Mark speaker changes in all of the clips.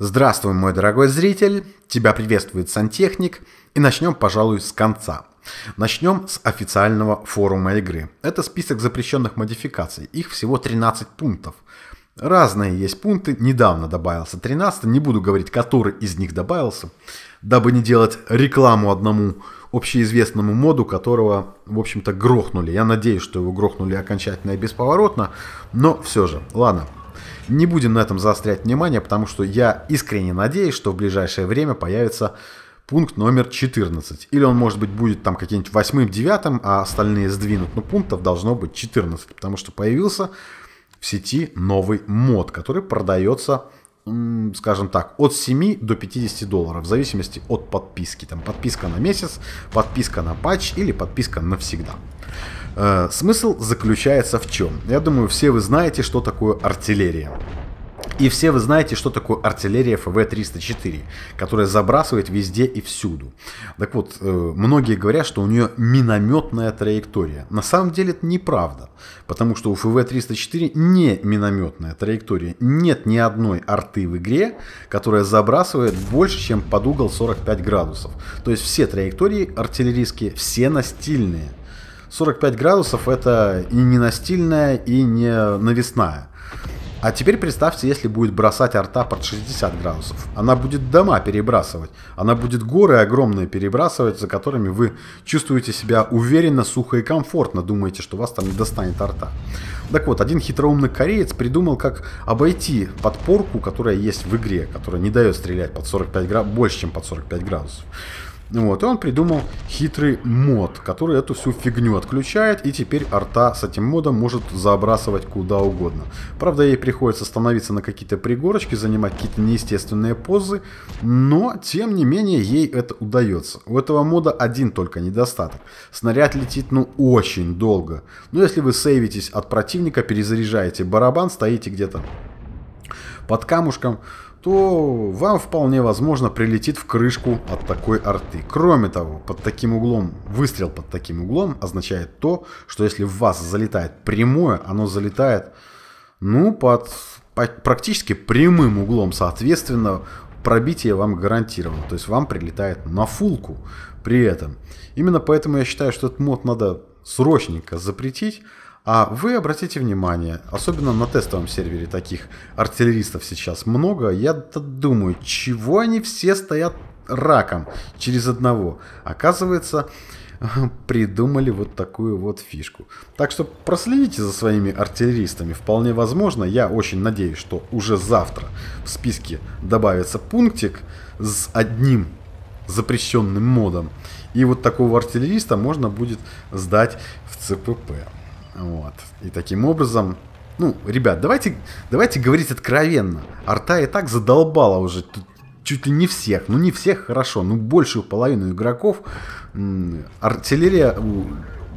Speaker 1: Здравствуй, мой дорогой зритель! Тебя приветствует сантехник. И начнем, пожалуй, с конца. Начнем с официального форума игры. Это список запрещенных модификаций. Их всего 13 пунктов. Разные есть пункты. Недавно добавился 13. Не буду говорить, который из них добавился, дабы не делать рекламу одному общеизвестному моду, которого, в общем-то, грохнули. Я надеюсь, что его грохнули окончательно и бесповоротно, но все же. Ладно, не будем на этом заострять внимание, потому что я искренне надеюсь, что в ближайшее время появится пункт номер 14. Или он, может быть, будет там каким-нибудь восьмым, девятым, а остальные сдвинут. Но пунктов должно быть 14, потому что появился в сети новый мод, который продается скажем так, от 7 до 50 долларов, в зависимости от подписки. Там подписка на месяц, подписка на патч или подписка навсегда. Э, смысл заключается в чем? Я думаю, все вы знаете, что такое артиллерия. И все вы знаете, что такое артиллерия ФВ-304, которая забрасывает везде и всюду. Так вот, э, многие говорят, что у нее минометная траектория. На самом деле это неправда, потому что у ФВ-304 не минометная траектория. Нет ни одной арты в игре, которая забрасывает больше, чем под угол 45 градусов. То есть все траектории артиллерийские, все настильные. 45 градусов это и не настильная, и не навесная. А теперь представьте, если будет бросать арта под 60 градусов. Она будет дома перебрасывать. Она будет горы огромные перебрасывать, за которыми вы чувствуете себя уверенно, сухо и комфортно. Думаете, что вас там не достанет арта. Так вот, один хитроумный кореец придумал, как обойти подпорку, которая есть в игре, которая не дает стрелять под 45 град, больше, чем под 45 градусов. Вот, и он придумал хитрый мод, который эту всю фигню отключает, и теперь арта с этим модом может забрасывать куда угодно. Правда, ей приходится становиться на какие-то пригорочки, занимать какие-то неестественные позы, но, тем не менее, ей это удается. У этого мода один только недостаток. Снаряд летит, ну, очень долго. Но если вы сейвитесь от противника, перезаряжаете барабан, стоите где-то под камушком, то вам вполне возможно прилетит в крышку от такой арты. Кроме того, под таким углом, выстрел под таким углом означает то, что если в вас залетает прямое, оно залетает ну, под практически прямым углом, соответственно, пробитие вам гарантировано. То есть вам прилетает на фулку при этом. Именно поэтому я считаю, что этот мод надо срочненько запретить, а вы обратите внимание, особенно на тестовом сервере таких артиллеристов сейчас много, я думаю, чего они все стоят раком через одного. Оказывается, придумали вот такую вот фишку. Так что проследите за своими артиллеристами. Вполне возможно, я очень надеюсь, что уже завтра в списке добавится пунктик с одним запрещенным модом. И вот такого артиллериста можно будет сдать в ЦПП. Вот. И таким образом... Ну, ребят, давайте, давайте говорить откровенно. Арта и так задолбала уже чуть ли не всех, ну не всех хорошо, ну большую половину игроков артиллерия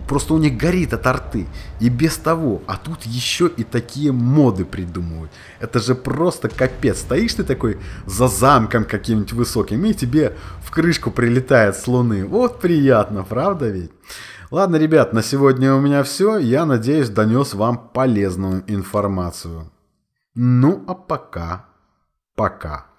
Speaker 1: просто у них горит от арты. И без того, а тут еще и такие моды придумывают. Это же просто капец. Стоишь ты такой за замком каким-нибудь высоким, и тебе в крышку прилетает с луны. Вот приятно, правда ведь? Ладно, ребят, на сегодня у меня все. Я надеюсь, донес вам полезную информацию. Ну а пока, пока.